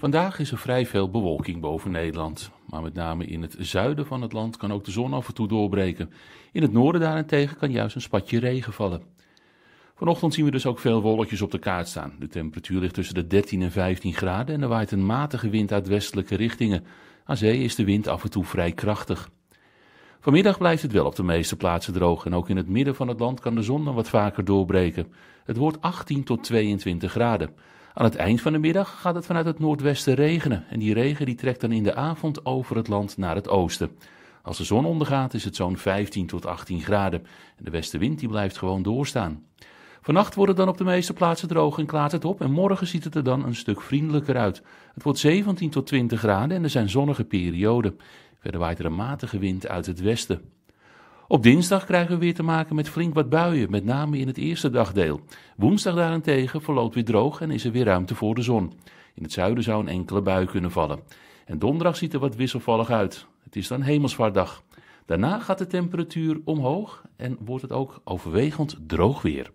Vandaag is er vrij veel bewolking boven Nederland. Maar met name in het zuiden van het land kan ook de zon af en toe doorbreken. In het noorden daarentegen kan juist een spatje regen vallen. Vanochtend zien we dus ook veel wolletjes op de kaart staan. De temperatuur ligt tussen de 13 en 15 graden en er waait een matige wind uit westelijke richtingen. Aan zee is de wind af en toe vrij krachtig. Vanmiddag blijft het wel op de meeste plaatsen droog en ook in het midden van het land kan de zon dan wat vaker doorbreken. Het wordt 18 tot 22 graden. Aan het eind van de middag gaat het vanuit het noordwesten regenen en die regen die trekt dan in de avond over het land naar het oosten. Als de zon ondergaat is het zo'n 15 tot 18 graden en de westenwind die blijft gewoon doorstaan. Vannacht wordt het dan op de meeste plaatsen droog en klaart het op en morgen ziet het er dan een stuk vriendelijker uit. Het wordt 17 tot 20 graden en er zijn zonnige perioden. Verder waait er een matige wind uit het westen. Op dinsdag krijgen we weer te maken met flink wat buien, met name in het eerste dagdeel. Woensdag daarentegen verloopt weer droog en is er weer ruimte voor de zon. In het zuiden zou een enkele bui kunnen vallen. En donderdag ziet er wat wisselvallig uit. Het is dan hemelsvaartdag. Daarna gaat de temperatuur omhoog en wordt het ook overwegend droog weer.